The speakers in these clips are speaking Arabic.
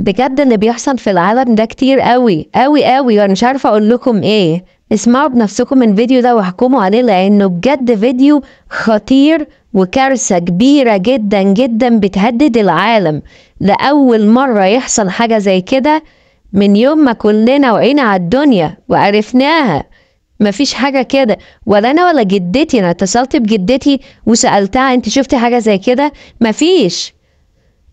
بجد اللي بيحصل في العالم ده كتير قوي قوي قوي وانا مش عارفه اقول لكم ايه اسمعوا بنفسكم الفيديو ده واحكموا عليه لانه بجد فيديو خطير وكارثه كبيره جدا جدا بتهدد العالم لاول مره يحصل حاجه زي كده من يوم ما كلنا وعينا على الدنيا وعرفناها مفيش حاجة كده ولا أنا ولا جدتي أنا اتصلت بجدتي وسألتها أنت شفتي حاجة زي كده مفيش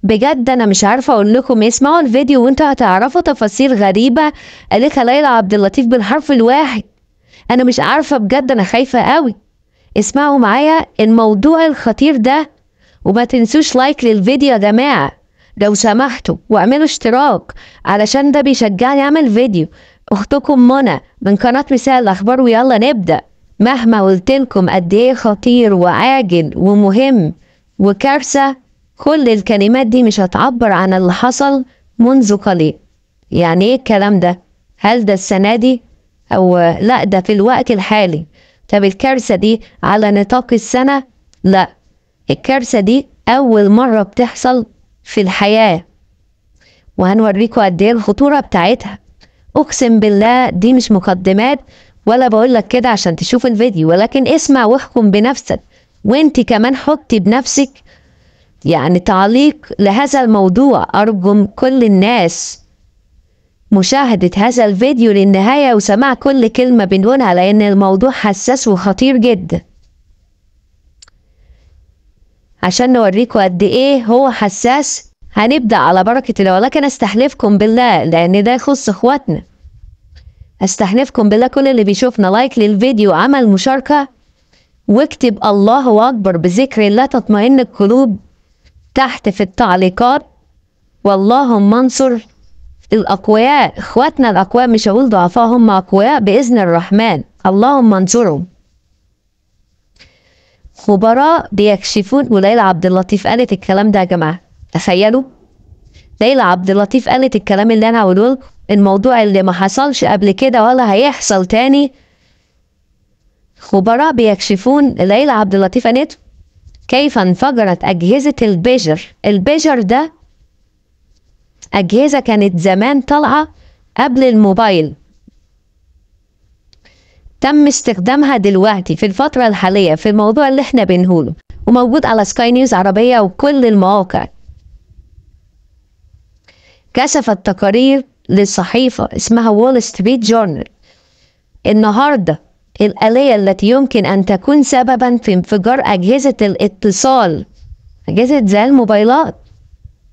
بجد انا مش عارفه اقول لكم إيه. اسمعوا الفيديو وانتوا هتعرفوا تفاصيل غريبه قالتها ليلى عبد اللطيف بالحرف الواحد انا مش عارفه بجد انا خايفه قوي اسمعوا معايا الموضوع الخطير ده وما تنسوش لايك للفيديو يا جماعه لو سمحتوا واعملوا اشتراك علشان ده بيشجعني اعمل فيديو اختكم منى من قناه مثال الاخبار ويلا نبدا مهما قلت لكم قد ايه خطير وعاجل ومهم وكارثه كل الكلمات دي مش هتعبر عن اللي حصل منذ قليل يعني ايه الكلام ده هل ده السنة دي او لا ده في الوقت الحالي طب الكارثة دي على نطاق السنة لا الكارثة دي اول مرة بتحصل في الحياة وهنوريكم قد ايه الخطورة بتاعتها اقسم بالله دي مش مقدمات ولا بقول لك كده عشان تشوف الفيديو ولكن اسمع واحكم بنفسك وانت كمان حطي بنفسك يعني تعليق لهذا الموضوع أرجو كل الناس مشاهدة هذا الفيديو للنهاية وسماع كل كلمة بنقولها لأن الموضوع حساس وخطير جدا عشان نوريكم قد إيه هو حساس هنبدأ على بركة الله ولكن أستحلفكم بالله لأن ده يخص إخواتنا أستحلفكم بالله كل اللي بيشوفنا لايك للفيديو عمل مشاركة واكتب الله أكبر بذكر الله تطمئن القلوب تحت في التعليقات واللهم انصر الأقوياء إخواتنا الأقوياء مش هقول ضعفاء هم أقوياء بإذن الرحمن اللهم انصرهم خبراء بيكشفون وليلى عبد اللطيف قالت الكلام ده يا جماعة تخيلوا ليلى عبد اللطيف قالت الكلام اللي أنا هقوله لكم الموضوع اللي ما حصلش قبل كده ولا هيحصل تاني خبراء بيكشفون ليلى عبد اللطيف قالت كيف انفجرت أجهزة البيجر البيجر ده أجهزة كانت زمان طالعة قبل الموبايل تم استخدامها دلوقتي في الفترة الحالية في الموضوع اللي احنا بنهوله وموجود على سكاي نيوز عربية وكل المواقع كشفت تقارير للصحيفة اسمها وول ستريت جورنال النهارده الآلية التي يمكن أن تكون سببا في انفجار أجهزة الاتصال أجهزة زي الموبايلات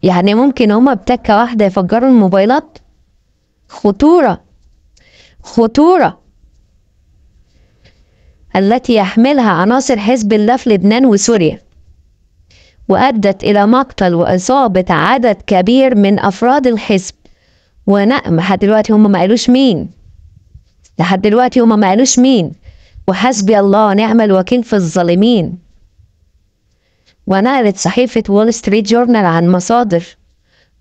يعني ممكن هما بتكة واحدة يفجروا الموبايلات خطورة خطورة التي يحملها عناصر حزب الله في لبنان وسوريا وأدت إلى مقتل وإصابة عدد كبير من أفراد الحزب ونقم لحد دلوقتي هم ما قالوش مين لحد دلوقتي هما ما قالوش مين وحسبي الله ونعم الوكيل في الظالمين ونقلت صحيفة وول ستريت جورنال عن مصادر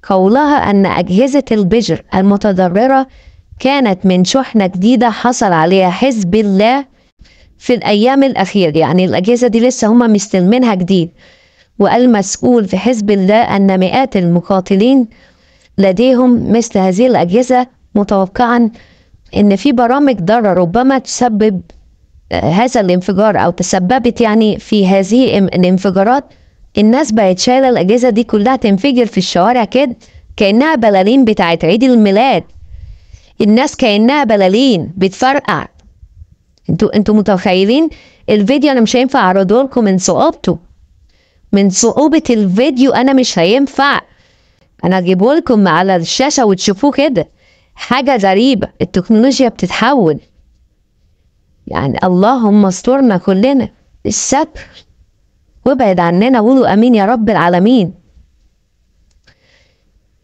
قولها أن أجهزة البجر المتضررة كانت من شحنة جديدة حصل عليها حزب الله في الأيام الأخيرة يعني الأجهزة دي لسه هما مستلمينها جديد وقال مسؤول في حزب الله أن مئات المقاتلين لديهم مثل هذه الأجهزة متوقعا ان في برامج ضاره ربما تسبب آه، هذا الانفجار او تسببت يعني في هذه الانفجارات الناس بقت شايله الاجهزه دي كلها تنفجر في الشوارع كده كانها بلالين بتاعت عيد الميلاد الناس كانها بلالين بتفرقع انتوا انتوا متخيلين الفيديو انا مش هينفع اعرضه لكم من صعوبته من صعوبه الفيديو انا مش هينفع انا اجيبه لكم على الشاشه وتشوفوه كده حاجة غريبة التكنولوجيا بتتحول يعني اللهم استرنا كلنا الستر وابعد عننا قولوا امين يا رب العالمين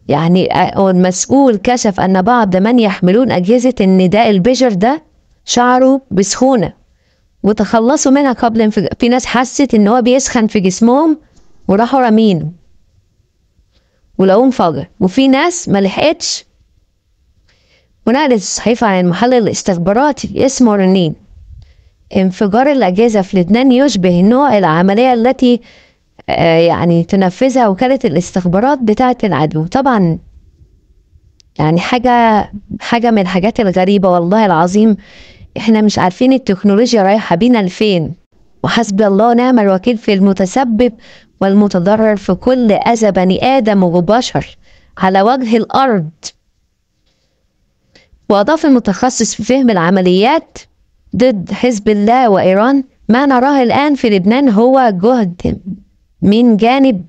يعني آه، المسؤول كشف ان بعض من يحملون اجهزه النداء البجر ده شعره بسخونه وتخلصوا منها قبل انفجار في ناس حست ان هو بيسخن في جسمهم وراحوا رامينه ولقوه انفجر وفي ناس ما لحقتش ونقلت الصحيفة عن المحلل الاستخباراتي اسمه رنين انفجار الأجهزة في لبنان يشبه نوع العملية التي آه، يعني تنفذها وكالة الاستخبارات بتاعة العدو طبعا يعني حاجة حاجة من الحاجات الغريبة والله العظيم احنا مش عارفين التكنولوجيا رايحة بينا لفين وحسبي الله ونعم الوكيل في المتسبب والمتضرر في كل أذى بني آدم وبشر على وجه الأرض وأضاف المتخصص في فهم العمليات ضد حزب الله وإيران ما نراه الآن في لبنان هو جهد من جانب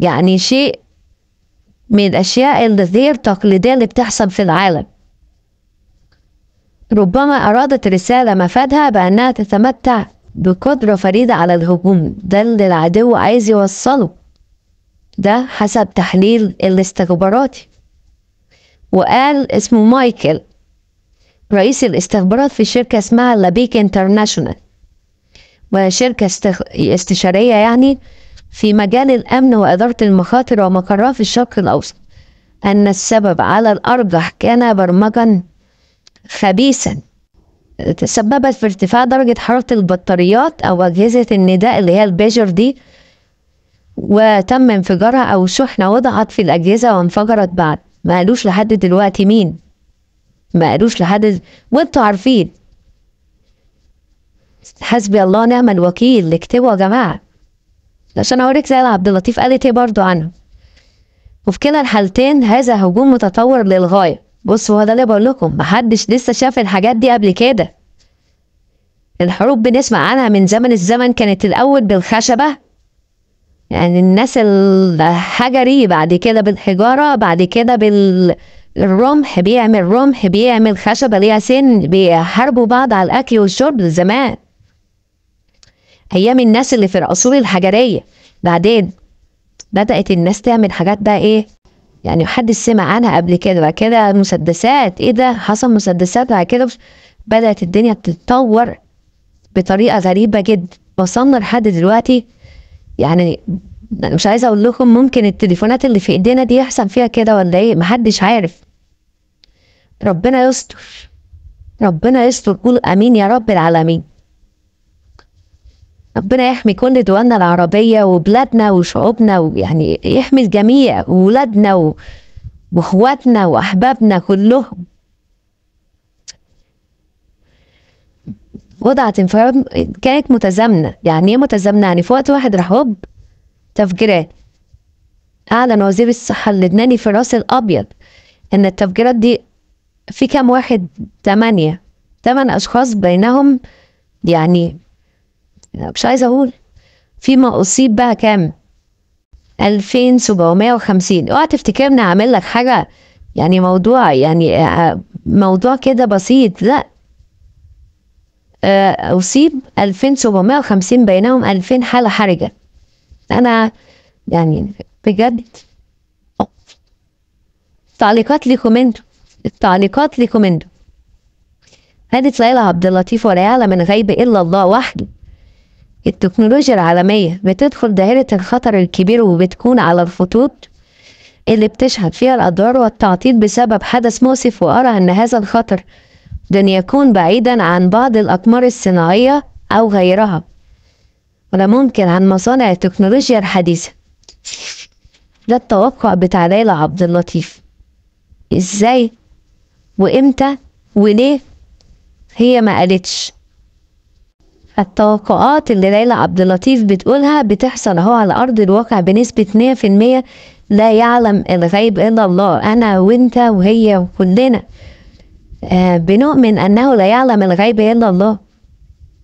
يعني شيء من الأشياء الغير تقليدية اللي بتحصل في العالم ربما أرادت رسالة مفادها بأنها تتمتع بقدرة فريدة على الهجوم ده اللي العدو عايز يوصله ده حسب تحليل الاستخباراتي وقال اسمه مايكل رئيس الاستخبارات في شركة اسمها لابيك انترناشونال وشركة استشارية يعني في مجال الأمن وإدارة المخاطر ومقرها في الشرق الأوسط أن السبب على الأرجح كان برمجا خبيثا تسببت في ارتفاع درجة حرارة البطاريات أو أجهزة النداء اللي هي البيجر دي وتم انفجارها أو شحنة وضعت في الأجهزة وانفجرت بعد ما قالوش لحد دلوقتي مين ما قالوش لحد وانتوا عارفين حسبي الله نعم الوكيل اكتبوا يا جماعه عشان اوريك زي عبد اللطيف قالت ايه برضه عنه وفي كلا الحالتين هذا هجوم متطور للغايه بصوا هو ده اللي بقول لكم محدش لسه شاف الحاجات دي قبل كده الحروب بنسمع عنها من زمن الزمن كانت الاول بالخشبه يعني الناس الحجري بعد كده بالحجارة بعد كده بالرمح بيعمل رمح بيعمل خشبة ليها سن بيحاربوا بعض على الأكل والشرب زمان أيام الناس اللي في العصور الحجرية بعدين بدأت الناس تعمل حاجات بقى إيه يعني محدش سمع عنها قبل كده بعد كده مسدسات إيه ده حصل مسدسات بعد كده بدأت الدنيا تتطور بطريقة غريبة جدا وصلنا لحد دلوقتي يعني مش عايزه اقول لكم ممكن التليفونات اللي في ايدينا دي يحصل فيها كده ولا ايه محدش عارف ربنا يستر ربنا يستر قول امين يا رب العالمين ربنا يحمي كل دولنا العربية وبلادنا وشعوبنا ويعني يحمي الجميع وولادنا واخواتنا واحبابنا كلهم وضعت انفراد كانت متزامنة يعني ايه متزامنة يعني في وقت واحد راح هوب تفجيرات أعلن وزير الصحة اللبناني في راس الأبيض إن التفجيرات دي في كام واحد تمانية تمن أشخاص بينهم يعني مش عايزة أقول فيما أصيب بقى كام ألفين وخمسين اوعى تفتكرني أعمل لك حاجة يعني موضوع يعني آه، موضوع كده بسيط لا آه، أصيب 2750 بينهم 2000 حالة حرجة أنا يعني بجد تعليقات ليكومندو التعليقات ليكومندو هادت ليلى عبد اللطيف ولا يعلم من غيب إلا الله وحده التكنولوجيا العالمية بتدخل دائرة الخطر الكبير وبتكون على الخطوط اللي بتشهد فيها الأضرار والتعطيل بسبب حدث مؤسف وأرى أن هذا الخطر لن يكون بعيدا عن بعض الأقمار الصناعية أو غيرها ولا ممكن عن مصانع التكنولوجيا الحديثة ده التوقع بتاع ليلى عبد اللطيف ازاي وامتى وليه هي ما قالتش التوقعات اللي ليلى عبد اللطيف بتقولها بتحصل اهو على ارض الواقع بنسبه 100% لا يعلم الغيب الا الله انا وانت وهي وكلنا آه، بنؤمن أنه لا يعلم الغيب إلا الله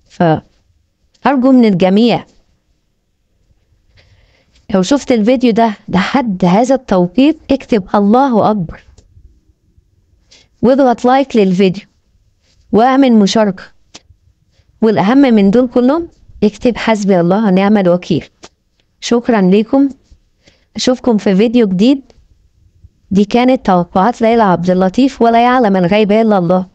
فأرجو من الجميع لو شفت الفيديو ده لحد هذا التوقيت اكتب الله أكبر واضغط لايك للفيديو واعمل مشاركة والأهم من دول كلهم اكتب حسبي الله ونعم الوكيل شكرا لكم اشوفكم في فيديو جديد دي كانت توقعات ليلى عبد اللطيف ولا يعلم الغيب إلا الله